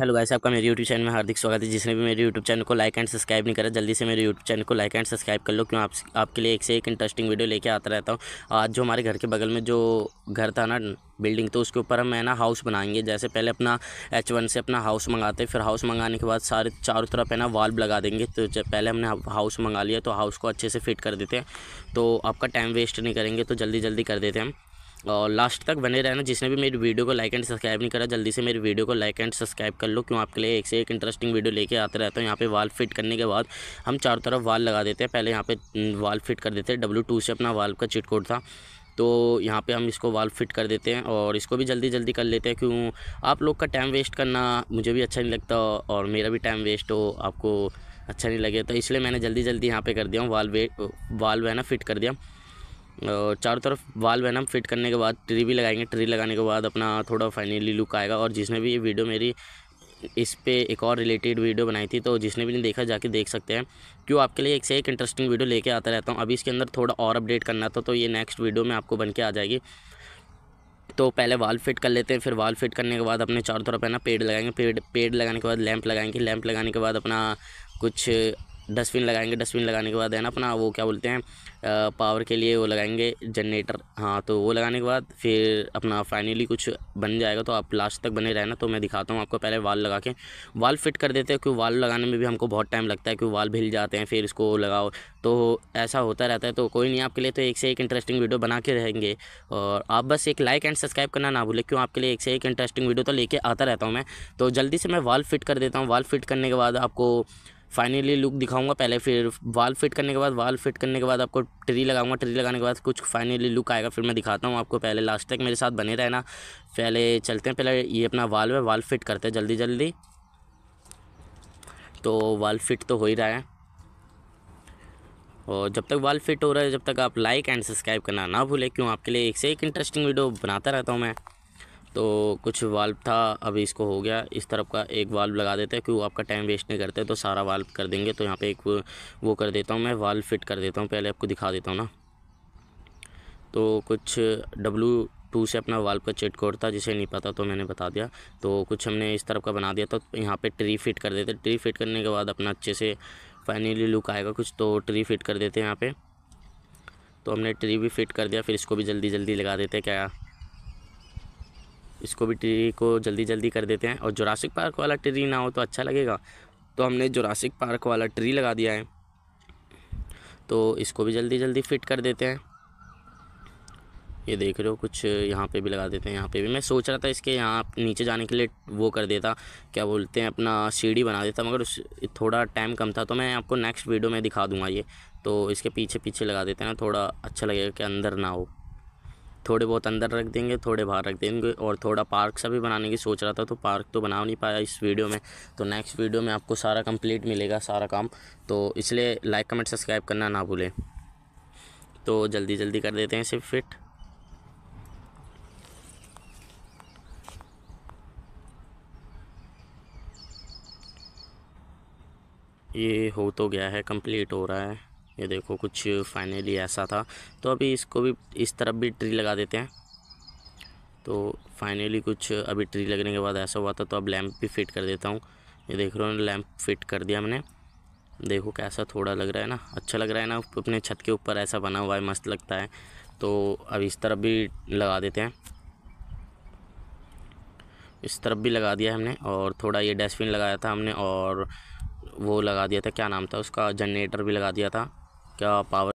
hello guys आपका मेरे YouTube channel में हार्दिक स्वागत है जिसने भी मेरे यूट्यूब चैनल को लाइक एंड सब्सक्राइब नहीं करा जल्दी से मेरे यूट्यूब चैनल को लाइक एंड सब्सक्राइब कर लो क्यों आप आपके लिए एक से एक इंटरेस्टिंग वीडियो लेके आता रहता हूँ आज जो हमारे घर के बगल में जो घर था ना बिल्डिंग तो उसके ऊपर हम है ना हाउस बनाएंगे जैसे पहले अपना एच वन से अपना हाउस मंगाते फिर हाउस मंगाने के बाद सारे चारों तरफ है ना वाल्व लगा देंगे तो जब पहले हमने हाउस मंगा लिया तो हाउस को अच्छे से फिट कर देते हैं तो आपका टाइम वेस्ट नहीं करेंगे तो जल्दी जल्दी कर देते हैं हम और लास्ट तक बने रहना जिसने भी मेरी वीडियो को लाइक एंड सब्सक्राइब नहीं करा जल्दी से मेरी वीडियो को लाइक एंड सब्सक्राइब कर लो क्यों आपके लिए एक से एक इंटरेस्टिंग वीडियो लेके आते रहता हूँ यहाँ पे वाल फिट करने के बाद हम चारों तरफ वाल लगा देते हैं पहले यहाँ पे वाल हम्म, फिट कर देते हैं डब्ल्यू टू से अपना वाल का चिट कोड था तो यहाँ पे हम इसको वाल फिट कर देते हैं और इसको भी जल्दी जल्दी कर लेते हैं क्यों आप लोग का टाइम वेस्ट करना मुझे भी अच्छा नहीं लगता और मेरा भी टाइम वेस्ट हो आपको अच्छा नहीं लगे तो इसलिए मैंने जल्दी जल्दी यहाँ पे कर दिया वाल वे वाल है ना फिट कर दिया चारों तरफ वाल वैनम फिट करने के बाद ट्री भी लगाएंगे ट्री लगाने के बाद अपना थोड़ा फाइनली लुक आएगा और जिसने भी ये वीडियो मेरी इस पर एक और रिलेटेड वीडियो बनाई थी तो जिसने भी नहीं देखा जाके देख सकते हैं क्यों आपके लिए एक से एक इंटरेस्टिंग वीडियो लेके आता रहता हूँ अभी इसके अंदर थोड़ा और अपडेट करना था तो ये नेक्स्ट वीडियो में आपको बन के आ जाएगी तो पहले वाल फिट कर लेते हैं फिर वाल फिट करने के बाद अपने चारों तरफ है ना पेड़ लगाएंगे पेड़ पेड़ लगाने के बाद लैंप लगाएंगे लैंप लगाने के बाद अपना कुछ डस्टबिन लगाएंगे डस्टबिन लगाने के बाद है ना अपना वो क्या बोलते हैं पावर के लिए वो लगाएंगे जनरेटर हाँ तो वो लगाने के बाद फिर अपना फाइनली कुछ बन जाएगा तो आप लास्ट तक बने रहना तो मैं दिखाता हूँ आपको पहले वाल लगा के वाल फिट कर देते हैं क्योंकि वाल लगाने में भी हमको बहुत टाइम लगता है क्योंकि वाल भिल जाते हैं फिर इसको लगाओ तो ऐसा होता रहता है तो कोई नहीं आपके लिए तो एक से एक इंटरेस्टिंग वीडियो बना के रहेंगे और आप बस एक लाइक एंड सब्सक्राइब करना ना भूलें क्यों आपके लिए एक से एक इंटरेस्टिंग वीडियो तो लेके आता रहता हूँ मैं तो जल्दी से मैं वाल फिट कर देता हूँ वाल फिट करने के बाद आपको फाइनली लुक दिखाऊंगा पहले फिर वाल फिट करने के बाद वाल फिट करने के बाद आपको ट्री लगाऊंगा ट्री लगाने के बाद कुछ फाइनली लुक आएगा फिर मैं दिखाता हूँ आपको पहले लास्ट तक मेरे साथ बने रहना पहले चलते हैं पहले ये अपना वाल है वाल फिट करते हैं जल्दी जल्दी तो वाल फिट तो हो ही रहा है और जब तक वाल फिट हो रहा है जब तक आप लाइक एंड सब्सक्राइब करना ना भूलें क्यों आपके लिए एक से एक इंटरेस्टिंग वीडियो बनाता रहता हूँ मैं तो कुछ वाल्व था अभी इसको हो गया इस तरफ का एक वाल्व लगा देते हैं क्योंकि आपका टाइम वेस्ट नहीं करते तो सारा वाल्व कर देंगे तो यहाँ पे एक वो कर देता हूँ मैं वाल्व फिट कर देता हूँ पहले आपको दिखा देता हूँ ना तो कुछ डब्लू टू से अपना वाल्व का चेट कोड था जिसे नहीं पता तो मैंने बता दिया तो कुछ हमने इस तरफ का बना दिया था तो यहाँ पर ट्री फिट कर देते ट्री फिट करने के बाद अपना अच्छे से फाइनली लुक आएगा कुछ तो ट्री फिट कर देते हैं यहाँ पर तो हमने ट्री भी फिट कर दिया फिर इसको भी जल्दी जल्दी लगा देते क्या इसको भी ट्री को जल्दी जल्दी कर देते हैं और जोरासिक पार्क वाला ट्री ना हो तो अच्छा लगेगा तो हमने जोरासिक पार्क वाला ट्री लगा दिया है तो इसको भी जल्दी जल्दी फिट कर देते हैं ये देख रहे हो कुछ यहाँ पे भी लगा देते हैं यहाँ पे भी मैं सोच रहा था इसके यहाँ नीचे जाने के लिए वो कर देता क्या बोलते हैं अपना सीढ़ी बना देता मगर उस थोड़ा टाइम कम था तो मैं आपको नेक्स्ट वीडियो में दिखा दूँगा ये तो इसके पीछे पीछे लगा देते हैं ना थोड़ा अच्छा लगेगा कि अंदर ना हो थोड़े बहुत अंदर रख देंगे थोड़े बाहर रख देंगे और थोड़ा पार्क सा भी बनाने की सोच रहा था तो पार्क तो बना नहीं पाया इस वीडियो में तो नेक्स्ट वीडियो में आपको सारा कंप्लीट मिलेगा सारा काम तो इसलिए लाइक कमेंट सब्सक्राइब करना ना भूलें तो जल्दी जल्दी कर देते हैं इसे फिट ये हो तो गया है कंप्लीट हो रहा है ये देखो कुछ फाइनली ऐसा था तो अभी इसको भी इस तरफ भी ट्री लगा देते हैं तो फाइनली कुछ अभी ट्री लगने के बाद ऐसा हुआ था तो अब लैंप भी फिट कर देता हूँ ये देख रहे हो लैंप फिट कर दिया हमने देखो कैसा थोड़ा लग रहा है ना अच्छा लग रहा है ना अपने छत के ऊपर ऐसा बना हुआ है मस्त लगता है तो अब इस तरफ भी लगा देते हैं इस तरफ भी लगा दिया हमने और थोड़ा ये डस्टबिन लगाया था हमने और वो लगा दिया था क्या नाम था उसका जनरेटर भी लगा दिया था क्या पावर